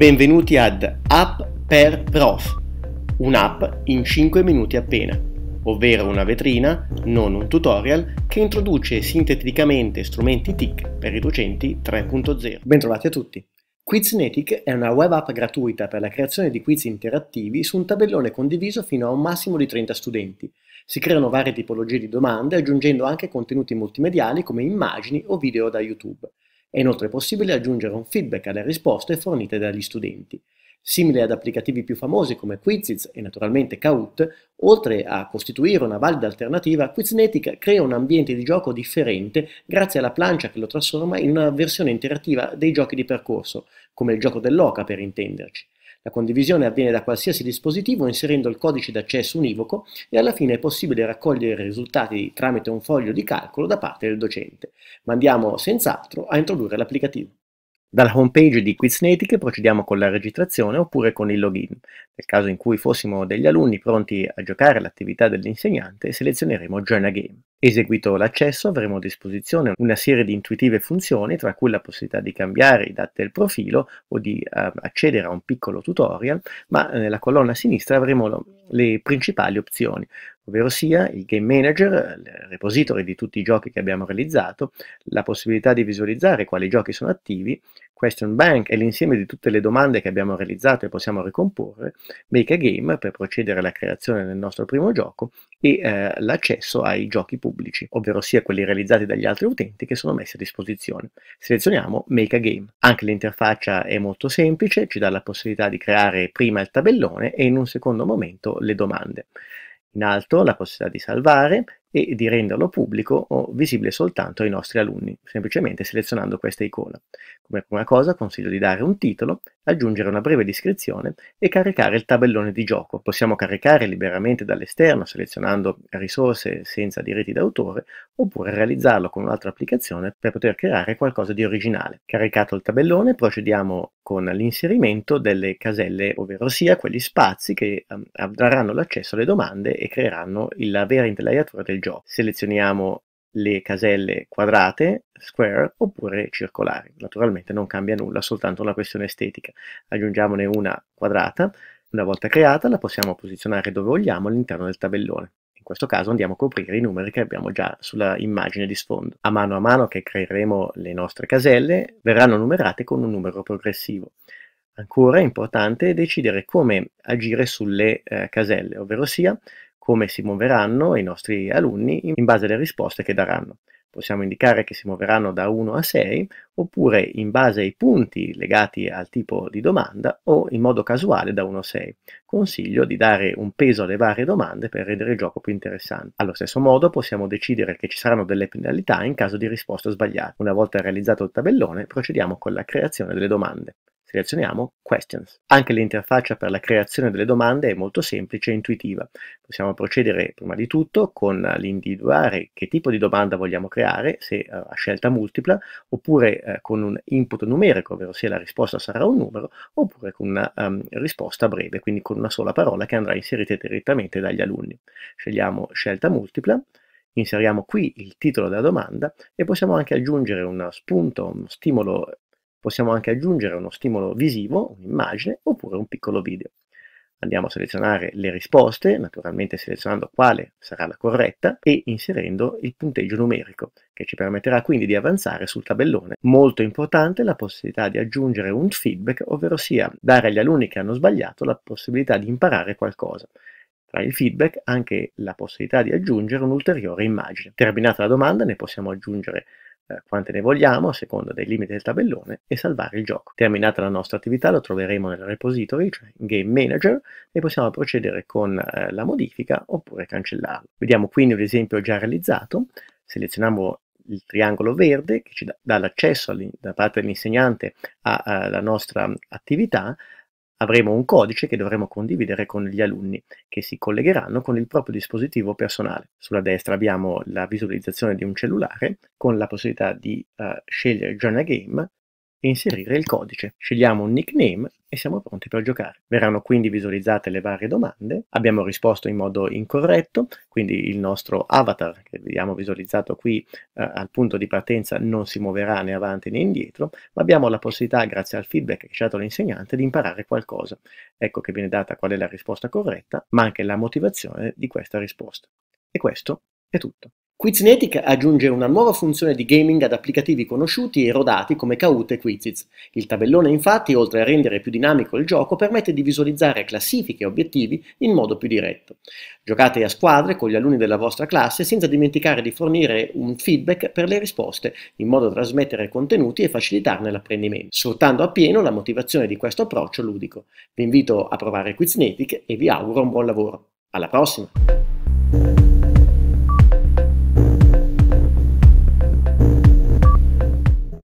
Benvenuti ad App per Prof, un'app in 5 minuti appena, ovvero una vetrina, non un tutorial, che introduce sinteticamente strumenti TIC per i docenti 3.0. Bentrovati a tutti! Quiznetic è una web app gratuita per la creazione di quiz interattivi su un tabellone condiviso fino a un massimo di 30 studenti. Si creano varie tipologie di domande aggiungendo anche contenuti multimediali come immagini o video da YouTube. È inoltre possibile aggiungere un feedback alle risposte fornite dagli studenti. Simile ad applicativi più famosi come Quizizz e naturalmente Kahoot, oltre a costituire una valida alternativa, Quiznetic crea un ambiente di gioco differente grazie alla plancia che lo trasforma in una versione interattiva dei giochi di percorso, come il gioco dell'oca per intenderci. La condivisione avviene da qualsiasi dispositivo inserendo il codice d'accesso univoco e alla fine è possibile raccogliere i risultati tramite un foglio di calcolo da parte del docente. Ma andiamo senz'altro a introdurre l'applicativo. Dalla homepage di Quiznetic procediamo con la registrazione oppure con il login. Nel caso in cui fossimo degli alunni pronti a giocare all'attività dell'insegnante, selezioneremo Join a Game. Eseguito l'accesso avremo a disposizione una serie di intuitive funzioni, tra cui la possibilità di cambiare i dati del profilo o di uh, accedere a un piccolo tutorial, ma eh, nella colonna a sinistra avremo le principali opzioni ovvero sia il game manager, il repository di tutti i giochi che abbiamo realizzato, la possibilità di visualizzare quali giochi sono attivi, question bank e l'insieme di tutte le domande che abbiamo realizzato e possiamo ricomporre, make a game per procedere alla creazione del nostro primo gioco e eh, l'accesso ai giochi pubblici, ovvero sia quelli realizzati dagli altri utenti che sono messi a disposizione. Selezioniamo make a game. Anche l'interfaccia è molto semplice, ci dà la possibilità di creare prima il tabellone e in un secondo momento le domande in alto la possibilità di salvare e di renderlo pubblico o visibile soltanto ai nostri alunni, semplicemente selezionando questa icona. Come prima cosa consiglio di dare un titolo, aggiungere una breve descrizione e caricare il tabellone di gioco. Possiamo caricare liberamente dall'esterno selezionando risorse senza diritti d'autore oppure realizzarlo con un'altra applicazione per poter creare qualcosa di originale. Caricato il tabellone procediamo con l'inserimento delle caselle, ovvero sia quegli spazi che daranno ehm, l'accesso alle domande e creeranno la vera intelaiatura del del gioco. Selezioniamo le caselle quadrate, square oppure circolari. Naturalmente non cambia nulla, soltanto una questione estetica. Aggiungiamone una quadrata, una volta creata la possiamo posizionare dove vogliamo all'interno del tabellone. In questo caso andiamo a coprire i numeri che abbiamo già sulla immagine di sfondo. A mano a mano che creeremo le nostre caselle verranno numerate con un numero progressivo. Ancora è importante decidere come agire sulle eh, caselle, ovvero sia come si muoveranno i nostri alunni in base alle risposte che daranno. Possiamo indicare che si muoveranno da 1 a 6 oppure in base ai punti legati al tipo di domanda o in modo casuale da 1 a 6. Consiglio di dare un peso alle varie domande per rendere il gioco più interessante. Allo stesso modo possiamo decidere che ci saranno delle penalità in caso di risposta sbagliata. Una volta realizzato il tabellone procediamo con la creazione delle domande. Selezioniamo Questions. Anche l'interfaccia per la creazione delle domande è molto semplice e intuitiva. Possiamo procedere prima di tutto con l'individuare che tipo di domanda vogliamo creare, se eh, a scelta multipla, oppure eh, con un input numerico, ovvero se la risposta sarà un numero, oppure con una um, risposta breve, quindi con una sola parola che andrà inserita direttamente dagli alunni. Scegliamo scelta multipla, inseriamo qui il titolo della domanda e possiamo anche aggiungere uno spunto, uno stimolo Possiamo anche aggiungere uno stimolo visivo, un'immagine oppure un piccolo video. Andiamo a selezionare le risposte, naturalmente selezionando quale sarà la corretta e inserendo il punteggio numerico, che ci permetterà quindi di avanzare sul tabellone. Molto importante la possibilità di aggiungere un feedback, ovvero sia dare agli alunni che hanno sbagliato la possibilità di imparare qualcosa. Tra il feedback anche la possibilità di aggiungere un'ulteriore immagine. Terminata la domanda ne possiamo aggiungere eh, quante ne vogliamo a seconda dei limiti del tabellone e salvare il gioco. Terminata la nostra attività lo troveremo nel repository, cioè in Game Manager, e possiamo procedere con eh, la modifica oppure cancellarlo. Vediamo quindi un esempio già realizzato, selezioniamo il triangolo verde che ci dà, dà l'accesso da parte dell'insegnante alla eh, nostra attività, avremo un codice che dovremo condividere con gli alunni che si collegheranno con il proprio dispositivo personale. Sulla destra abbiamo la visualizzazione di un cellulare con la possibilità di uh, scegliere Journal Game e inserire il codice. Scegliamo un nickname e siamo pronti per giocare. Verranno quindi visualizzate le varie domande, abbiamo risposto in modo incorretto, quindi il nostro avatar che vediamo visualizzato qui eh, al punto di partenza non si muoverà né avanti né indietro, ma abbiamo la possibilità, grazie al feedback che ci ha dato l'insegnante, di imparare qualcosa. Ecco che viene data qual è la risposta corretta, ma anche la motivazione di questa risposta. E questo è tutto. Quiznetic aggiunge una nuova funzione di gaming ad applicativi conosciuti e rodati come Kahoot e Quizizz. Il tabellone infatti, oltre a rendere più dinamico il gioco, permette di visualizzare classifiche e obiettivi in modo più diretto. Giocate a squadre con gli alunni della vostra classe senza dimenticare di fornire un feedback per le risposte, in modo da trasmettere contenuti e facilitarne l'apprendimento, sfruttando appieno la motivazione di questo approccio ludico. Vi invito a provare Quiznetic e vi auguro un buon lavoro. Alla prossima!